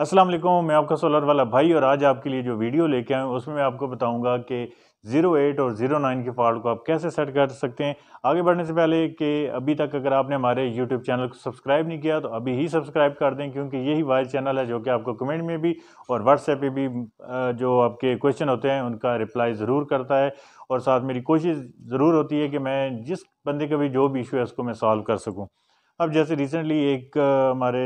अस्सलाम वालेकुम मैं आपका सोलर वाला भाई और आज आपके लिए जो वीडियो लेके आए उसमें मैं आपको बताऊंगा कि ज़ीरो एट और ज़ीरो नाइन के फॉल्ट को आप कैसे सेट कर सकते हैं आगे बढ़ने से पहले कि अभी तक अगर आपने हमारे यूट्यूब चैनल को सब्सक्राइब नहीं किया तो अभी ही सब्सक्राइब कर दें क्योंकि यही वायर चैनल है जो कि आपको कमेंट में भी और व्हाट्सएप पे भी जो आपके क्वेश्चन होते हैं उनका रिप्लाई ज़रूर करता है और साथ मेरी कोशिश ज़रूर होती है कि मैं जिस बंदे का भी जो भी इशू है उसको मैं सॉल्व कर सकूँ अब जैसे रिसेंटली एक हमारे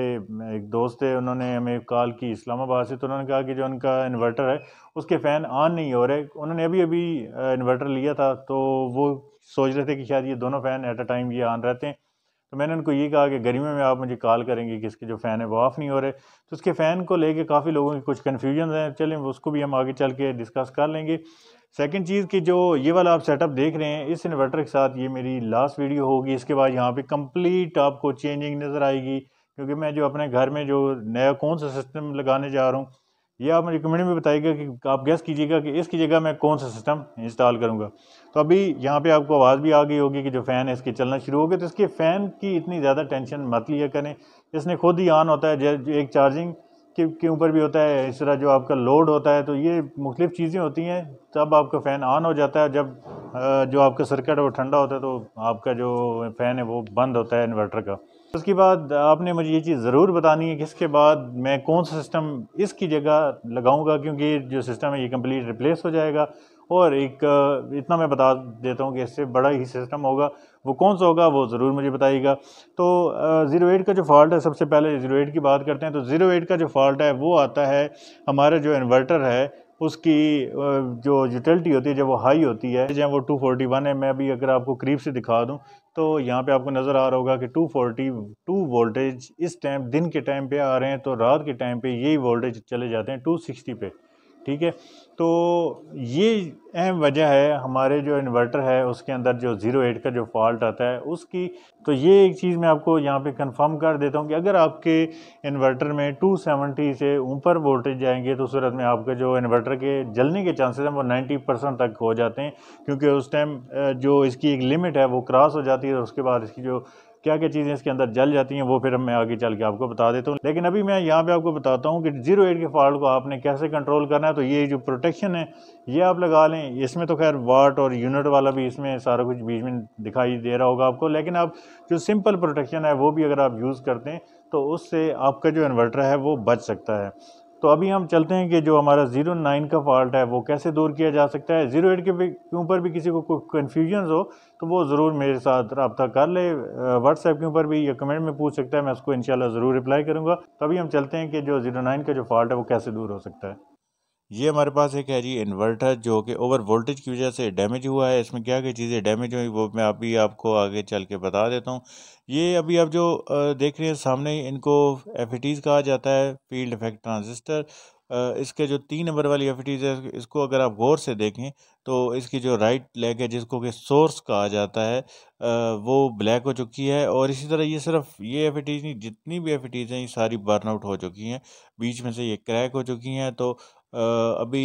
एक दोस्त है उन्होंने हमें कॉल की इस्लामाबाद से तो उन्होंने कहा कि जो उनका इन्वर्टर है उसके फ़ैन ऑन नहीं हो रहे उन्होंने अभी अभी इन्वर्टर लिया था तो वो सोच रहे थे कि शायद ये दोनों फ़ैन एट अ टाइम ये ऑन रहते हैं तो मैंने उनको ये कहा कि गर्मियों में आप मुझे कॉल करेंगे कि इसके जो फ़ैन है वो ऑफ़ नहीं हो रहे तो उसके फ़ैन को लेके काफ़ी लोगों के कुछ कन्फ्यूजन हैं चलें उसको भी हम आगे चल के डिस्कस कर लेंगे सेकंड चीज़ की जो ये वाला आप सेटअप देख रहे हैं इस इन्वर्टर के साथ ये मेरी लास्ट वीडियो होगी इसके बाद यहाँ पर कम्प्लीट आपको चेंजिंग नज़र आएगी क्योंकि मैं जो अपने घर में जो नया कौन सा सिस्टम लगाने जा रहा हूँ ये आप रिकमेंड में बताइएगा कि आप गैस कीजिएगा कि इसकी जगह मैं कौन सा सिस्टम इंस्टॉल करूँगा तो अभी यहाँ पे आपको आवाज़ भी आ गई होगी कि जो फ़ैन है इसके चलना शुरू हो गया तो इसके फ़ैन की इतनी ज़्यादा टेंशन मत लिया करें इसने खुद ही ऑन होता है एक चार्जिंग के ऊपर भी होता है इस तरह जो आपका लोड होता है तो ये मुख्तलिफ चीज़ें होती हैं तब आपका फ़ैन ऑन हो जाता है जब जो आपका सर्कट है वो ठंडा होता है तो आपका जो फ़ैन है वो बंद होता है इन्वर्टर का उसके बाद आपने मुझे ये चीज़ ज़रूर बतानी है कि इसके बाद मैं कौन सा सिस्टम इसकी जगह लगाऊंगा क्योंकि जो सिस्टम है ये कम्प्लीट रिप्लेस हो जाएगा और एक इतना मैं बता देता हूँ कि इससे बड़ा ही सिस्टम होगा वो कौन सा होगा वो ज़रूर मुझे बताइएगा तो ज़ीरो एट का जो फॉल्ट है सबसे पहले ज़ीरो एट की बात करते हैं तो ज़ीरो एट का जो फॉल्ट है वो आता है हमारा जो इन्वर्टर है उसकी जो यूटिलिटी होती है जब वो हाई होती है जब वो 241 है मैं अभी अगर आपको करीब से दिखा दूं तो यहाँ पे आपको नज़र आ रहा होगा कि 242 वोल्टेज इस टाइम दिन के टाइम पे आ रहे हैं तो रात के टाइम पे यही वोल्टेज चले जाते हैं 260 पे ठीक है तो ये अहम वजह है हमारे जो इन्वर्टर है उसके अंदर जो ज़ीरो एट का जो फॉल्ट आता है उसकी तो ये एक चीज़ मैं आपको यहाँ पे कंफर्म कर देता हूँ कि अगर आपके इन्वर्टर में 270 से ऊपर वोल्टेज जाएंगे तो सूरत में आपके जो इन्वर्टर के जलने के चांसेस हैं वो 90 परसेंट तक हो जाते हैं क्योंकि उस टाइम जो इसकी एक लिमिट है वो क्रॉस हो जाती है और उसके बाद इसकी जो क्या क्या चीज़ें इसके अंदर जल जाती हैं वो फिर मैं आगे चल के आपको बता देता हूँ लेकिन अभी मैं यहाँ पे आपको बताता हूँ कि जीरो एट के फॉल्ट को आपने कैसे कंट्रोल करना है तो ये जो प्रोटेक्शन है ये आप लगा लें इसमें तो खैर वाट और यूनिट वाला भी इसमें सारा कुछ बीच में दिखाई दे रहा होगा आपको लेकिन आप जो सिंपल प्रोटेक्शन है वो भी अगर आप यूज़ करते हैं तो उससे आपका जो इन्वर्टर है वो बच सकता है तो अभी हम चलते हैं कि जो हमारा ज़ीरो नाइन का फॉल्ट है वो कैसे दूर किया जा सकता है ज़ीरो एट के ऊपर भी किसी को कोई कन्फ्यूजन हो तो वो ज़रूर मेरे साथ रबता कर ले व्हाट्सएप के ऊपर भी या कमेंट में पूछ सकता है मैं उसको इन ज़रूर रिप्लाई करूँगा तो अभी हम चलते हैं कि जो ज़ीरो नाइन का जो फॉल्ट है वो कैसे दूर हो सकता है ये हमारे पास एक है जी इन्वर्टर जो कि ओवर वोल्टेज की वजह से डैमेज हुआ है इसमें क्या क्या चीज़ें डैमेज हुई वो मैं अभी आपको आगे चल के बता देता हूँ ये अभी आप जो देख रहे हैं सामने इनको एफ e कहा जाता है फील्ड इफेक्ट ट्रांजिस्टर इसके जो तीन नंबर वाली एफ e है इसको अगर आप गौर से देखें तो इसकी जो राइट लेग है जिसको कि सोर्स कहा जाता है वो ब्लैक हो चुकी है और इसी तरह ये सिर्फ ये एफ e नहीं जितनी भी एफ हैं ये सारी बर्नआउट हो चुकी हैं बीच में से ये क्रैक हो चुकी हैं तो अभी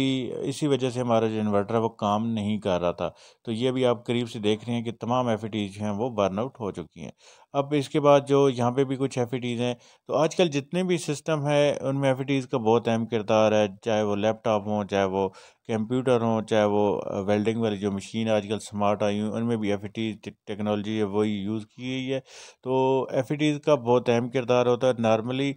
इसी वजह से हमारा जो इन्वर्टर है वो काम नहीं कर रहा था तो ये भी आप करीब से देख रहे हैं कि तमाम एफ जो हैं वो बर्न आउट हो चुकी हैं अब इसके बाद जो यहाँ पे भी कुछ एफ e हैं तो आजकल जितने भी सिस्टम है उनमें एफ e का बहुत अहम किरदार है चाहे वो लैपटॉप हो चाहे वो कंप्यूटर हो चाहे वो वेल्डिंग वाली जो मशीन आजकल स्मार्ट आई हुई उनमें भी एफ e टेक्नोलॉजी है वही यूज़ की गई है तो एफ का बहुत अहम किरदार होता है नॉर्मली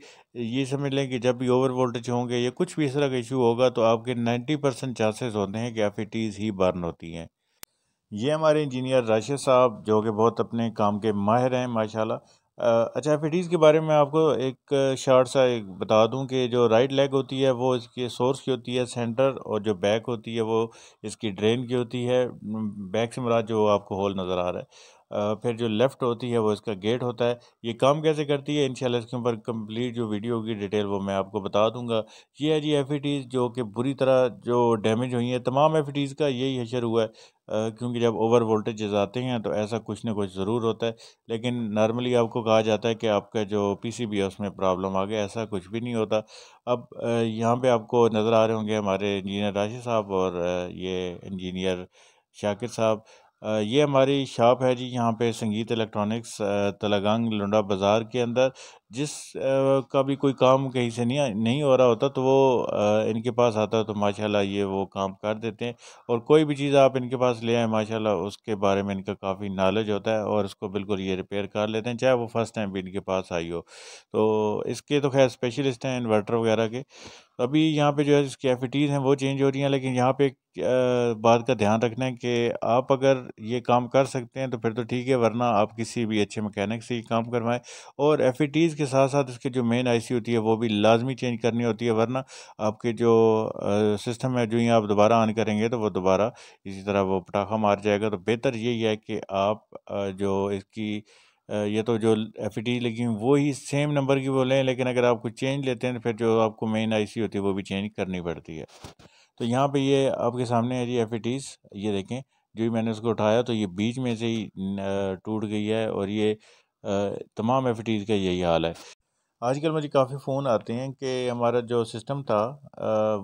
ये समझ लें कि जब भी ओवर वोल्टेज होंगे या कुछ भी इस तरह का इशू होगा तो आपके नाइन्टी परसेंट होते हैं कि एफ ही बर्न होती हैं ये हमारे इंजीनियर राशिद साहब जो कि बहुत अपने काम के माहिर हैं माशाल्लाह अच्छा एफिडीज़ के बारे में आपको एक शार्ट सा एक बता दूं कि जो राइट लेग होती है वो इसके सोर्स की होती है सेंटर और जो बैक होती है वो इसकी ड्रेन की होती है बैक से मरा जो आपको होल नज़र आ रहा है फिर जो लेफ़्ट होती है वो इसका गेट होता है ये काम कैसे करती है इंशाल्लाह इसके ऊपर कंप्लीट जो वीडियो की डिटेल वो मैं आपको बता दूंगा ये है जी एफ जो कि बुरी तरह जो डैमेज हुई हैं तमाम एफ का यही हशर हुआ है क्योंकि जब ओवर वोल्टेज आते हैं तो ऐसा कुछ ना कुछ ज़रूर होता है लेकिन नॉर्मली आपको कहा जाता है कि आपका जो पीसीबी है उसमें प्रॉब्लम आ गया ऐसा कुछ भी नहीं होता अब यहाँ पर आपको नज़र आ रहे होंगे हमारे इंजीनियर राशि साहब और ये इंजीनियर शाकिर साहब ये हमारी शॉप है जी यहाँ पे संगीत इलेक्ट्रॉनिक्स तलागंग लुंडा बाज़ार के अंदर जिस का भी कोई काम कहीं से नहीं नहीं हो रहा होता तो वो इनके पास आता है तो माशाल्लाह ये वो काम कर देते हैं और कोई भी चीज़ आप इनके पास ले आए माशाल्लाह उसके बारे में इनका काफ़ी नॉलेज होता है और इसको बिल्कुल ये रिपेयर कर लेते हैं चाहे वो फ़र्स्ट टाइम भी इनके पास आई हो तो इसके तो खैर स्पेशलिस्ट हैं इन्वर्टर वगैरह के अभी यहाँ पे जो है कैफिटीज़ हैं वो चेंज हो रही हैं लेकिन यहाँ पे एक बात का ध्यान रखना है कि आप अगर ये काम कर सकते हैं तो फिर तो ठीक है वरना आप किसी भी अच्छे मकैनिक से ही काम करवाएं और एफ e के साथ साथ इसके जो मेन आईसी होती है वो भी लाजमी चेंज करनी होती है वरना आपके जो सिस्टम है जो ही आप दोबारा ऑन करेंगे तो वो दोबारा इसी तरह वो पटाखा मार जाएगा तो बेहतर यही है कि आप जो इसकी ये तो जो एफ e लगी हुई वो ही सेम नंबर की लें लेकिन अगर आप कुछ चेंज लेते हैं तो फिर जो आपको मेन आईसी होती है वो भी चेंज करनी पड़ती है तो यहाँ पे ये आपके सामने है जी एफ e ये देखें जो भी मैंने उसको उठाया तो ये बीच में से ही टूट गई है और ये तमाम एफ e का यही हाल है आजकल मुझे काफ़ी फ़ोन आते हैं कि हमारा जो सिस्टम था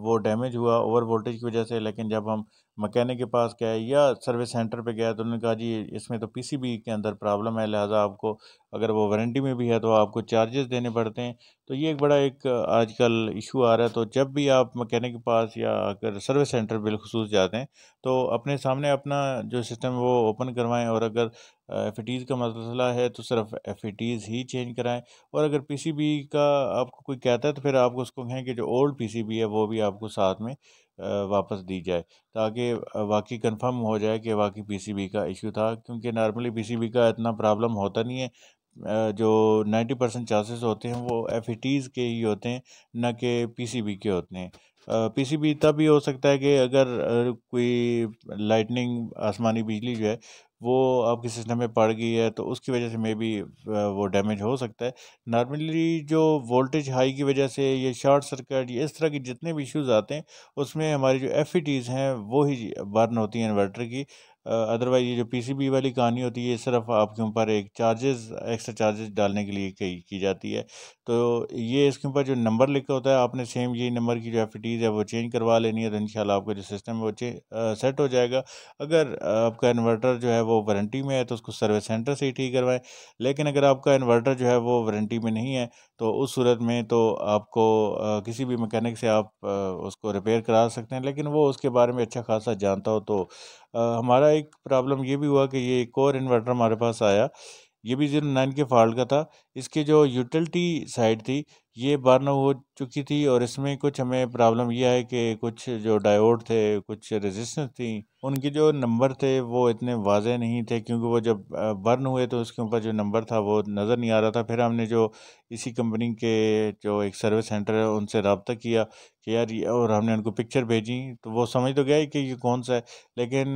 वो डैमेज हुआ ओवर वोल्टेज की वजह से लेकिन जब हम मकैनिक के पास गए या सर्विस सेंटर पे गए तो उन्होंने कहा जी इसमें तो पीसीबी के अंदर प्रॉब्लम है लिहाजा आपको अगर वो वारंटी में भी है तो आपको चार्जेस देने पड़ते हैं तो ये एक बड़ा एक आजकल इशू आ रहा है तो जब भी आप मकैनिक के पास या अगर सर्विस सेंटर बिलखसूस जाते हैं तो अपने सामने अपना जो सिस्टम वो ओपन करवाएँ और अगर एफिटीज़ का मसला है तो सिर्फ एफिटीज़ ही चेंज कराएं और अगर पीसीबी का आपको कोई कहता है तो फिर आप उसको कहें कि जो ओल्ड पीसीबी है वो भी आपको साथ में वापस दी जाए ताकि वाकई कंफर्म हो जाए कि वाकई पीसीबी का इशू था क्योंकि नॉर्मली पीसीबी का इतना प्रॉब्लम होता नहीं है जो नाइन्टी परसेंट चांसेस होते हैं वो एफ के ही होते हैं ना कि बी के होते हैं पीसीबी तब भी हो सकता है कि अगर कोई लाइटनिंग आसमानी बिजली जो है वो आपके सिस्टम में पड़ गई है तो उसकी वजह से मे बी वो डैमेज हो सकता है नॉर्मली जो वोल्टेज हाई की वजह से ये शॉर्ट सर्किट ये इस तरह के जितने भी इश्यूज़ आते हैं उसमें हमारी जो एफ e हैं वो ही बर्न होती हैं इन्वर्टर की अदरवाइज ये जो पीसीबी वाली कहानी होती है ये सिर्फ आपके ऊपर एक चार्जेस एक्स्ट्रा चार्जेस डालने के लिए कही की जाती है तो ये इसके ऊपर जो नंबर लिखा होता है आपने सेम यही नंबर की जो एफ है वो चेंज करवा लेनी है तो इन आपका जो सिस्टम है वो सेट हो जाएगा अगर आपका इन्वर्टर जो है वो वारंटी में है तो उसको सर्विस सेंटर से ही ठीक करवाएं लेकिन अगर आपका इन्वर्टर जो है वो वारंटी में नहीं है तो उस सूरत में तो आपको किसी भी मकैनिक से आप उसको रिपेयर करा सकते हैं लेकिन वो उसके बारे में अच्छा खासा जानता हो तो हमारा एक प्रॉब्लम ये भी हुआ कि ये एक और इन्वर्टर हमारे पास आया ये भी जीरो नाइन के फॉल्ट का था इसके जो यूटिलिटी साइड थी ये बर्न हो चुकी थी और इसमें कुछ हमें प्रॉब्लम यह है कि कुछ जो डायोड थे कुछ रेजिस्टेंस थी उनके जो नंबर थे वो इतने वाजे नहीं थे क्योंकि वो जब बर्न हुए तो उसके ऊपर जो नंबर था वो नज़र नहीं आ रहा था फिर हमने जो इसी कंपनी के जो एक सर्विस सेंटर है उनसे रबता किया कि यार ये और हमने उनको पिक्चर भेजी तो वो समझ तो गए कि ये कौन सा है लेकिन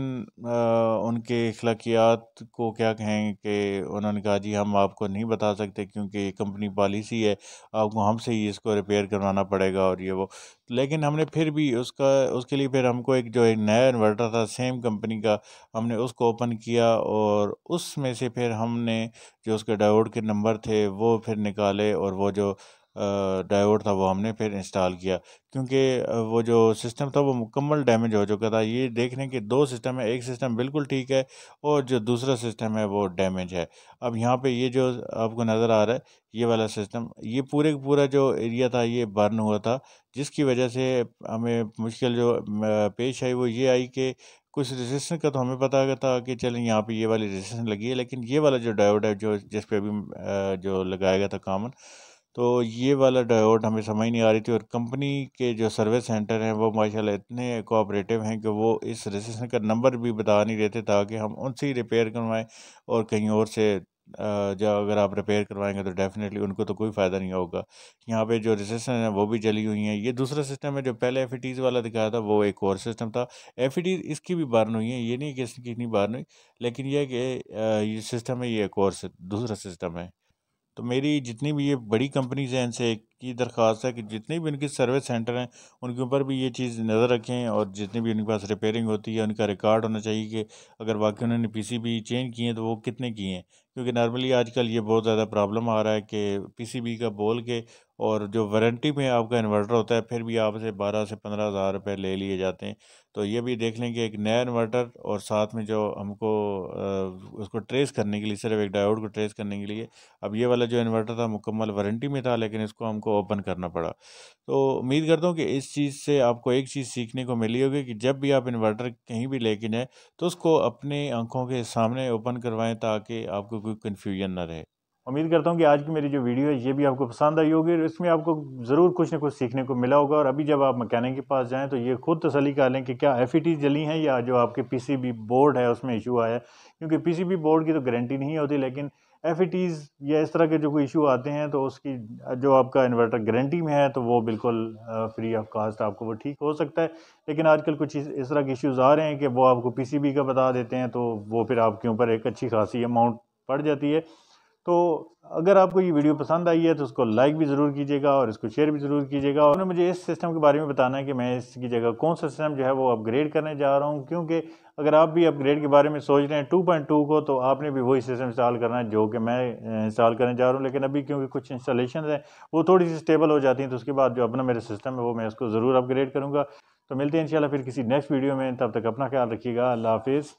आ, उनके अखलाकियात को क्या कहें कि उन्होंने कहा जी हम आपको नहीं बता सकते क्योंकि ये कंपनी पॉलिसी है आपको हमसे ही इसको रिपेयर करवाना पड़ेगा और ये वो लेकिन हमने फिर भी उसका उसके लिए फिर हमको एक जो एक नया इन्वर्टर था सेम कंपनी का हमने उसको ओपन किया और उसमें से फिर हमने जो उसके डायोड के नंबर थे वो फिर निकाले और वो जो डायोड था वो हमने फिर इंस्टॉल किया क्योंकि वो जो सिस्टम था वो मुकम्मल डैमेज हो चुका था ये देखने के दो सिस्टम है एक सिस्टम बिल्कुल ठीक है और जो दूसरा सिस्टम है वो डैमेज है अब यहाँ पे ये जो आपको नज़र आ रहा है ये वाला सिस्टम ये पूरे पूरा जो एरिया था ये बर्न हुआ था जिसकी वजह से हमें मुश्किल जो पेश आई वो ये आई कि कुछ रेजिस्टेंस का तो हमें पता था कि चलें यहाँ पे ये वाली रेजिस्टेंस लगी है लेकिन ये वाला जो डायोड है जो जिस पे अभी जो लगाया गया था कामन तो ये वाला डायोड हमें समझ नहीं आ रही थी और कंपनी के जो सर्विस सेंटर हैं वो माशाल्लाह इतने कोऑपरेटिव हैं कि वो इस रजिस्ट्रेशन का नंबर भी बता नहीं देते ताकि हम उनसे ही रिपेयर करवाएं और कहीं और से जो अगर आप रिपेयर करवाएंगे तो डेफिनेटली उनको तो कोई फ़ायदा नहीं होगा यहाँ पे जो रजिस्टर है वो भी जली हुई हैं ये दूसरा सिस्टम है जो पहले एफ e वाला दिखाया था वो एक और सिस्टम था एफ e इसकी भी बार हुई है ये नहीं कि इसकी नहीं बार हुई लेकिन यह कि ये सिस्टम है ये एक और दूसरा सिस्टम है तो मेरी जितनी भी ये बड़ी कंपनीज़ हैं इनसे की दरख्वास्त है कि जितने भी उनकी सर्विस सेंटर हैं उनके ऊपर भी ये चीज़ नज़र रखें और जितनी भी उनके पास रिपेयरिंग होती है उनका रिकॉर्ड होना चाहिए कि अगर वाकई उन्होंने पीसीबी चेंज किए हैं तो वो कितने किए हैं क्योंकि नॉर्मली आजकल ये बहुत ज़्यादा प्रॉब्लम आ रहा है कि पीसीबी का बोल के और जो वारंटी में आपका इन्वर्टर होता है फिर भी आपसे बारह से पंद्रह हज़ार रुपये ले लिए जाते हैं तो ये भी देख लेंगे एक नया इन्वर्टर और साथ में जो हमको उसको ट्रेस करने के लिए सिर्फ एक डायोड को ट्रेस करने के लिए अब ये वाला जो इन्वर्टर था मुकम्मल वारंटी में था लेकिन इसको हम उनको ओपन करना पड़ा तो उम्मीद करता हूँ कि इस चीज़ से आपको एक चीज़ सीखने को मिली होगी कि जब भी आप इन्वर्टर कहीं भी लेके जाएँ तो उसको अपने आँखों के सामने ओपन करवाएँ ताकि आपको कोई कन्फ्यूजन ना रहे उम्मीद करता हूँ कि आज की मेरी जो वीडियो है ये भी आपको पसंद आई होगी और इसमें आपको ज़रूर कुछ ना कुछ सीखने को मिला होगा और अभी जब आप मकैनिक के पास जाएं तो ये खुद तसली कर लें कि क्या एफ e जली हैं या जो आपके पीसीबी बोर्ड है उसमें इशू आया है क्योंकि पीसीबी बोर्ड की तो गारंटी नहीं होती लेकिन एफ e या इस तरह के जो कोई इशू आते हैं तो उसकी जो आपका इन्वर्टर गारंटी में है तो वो बिल्कुल फ्री ऑफ कास्ट आपको वो ठीक हो सकता है लेकिन आजकल कुछ इस तरह के इश्यूज आ रहे हैं कि वो आपको पीसीबी का बता देते हैं तो वो फिर आपके ऊपर एक अच्छी खासी अमाउंट पड़ जाती है तो अगर आपको ये वीडियो पसंद आई है तो उसको लाइक भी ज़रूर कीजिएगा और इसको शेयर भी ज़रूर कीजिएगा और मुझे इस सिस्टम के बारे में बताना है कि मैं इसकी जगह कौन सा सिस्टम जो है वो अपग्रेड करने जा रहा हूँ क्योंकि अगर आप भी अपग्रेड के बारे में सोच रहे हैं 2.2 को तो आपने भी वही सिस्टम इंस्टॉल करना है जो कि मैं इंस्टॉल करने जा रहा हूँ लेकिन अभी क्योंकि कुछ इंस्टॉलेशन हैं वो थोड़ी सी स्टेबल हो जाती हैं तो उसके बाद जो अपना मेरा सिस्टम है वो मैं उसको ज़रूर अपग्रेड करूँगा तो मिलते हैं इंशाल्लाह फिर किसी नेक्स्ट वीडियो में तब तक अपना ख्याल रखिएगा अल्लाह हाफिज़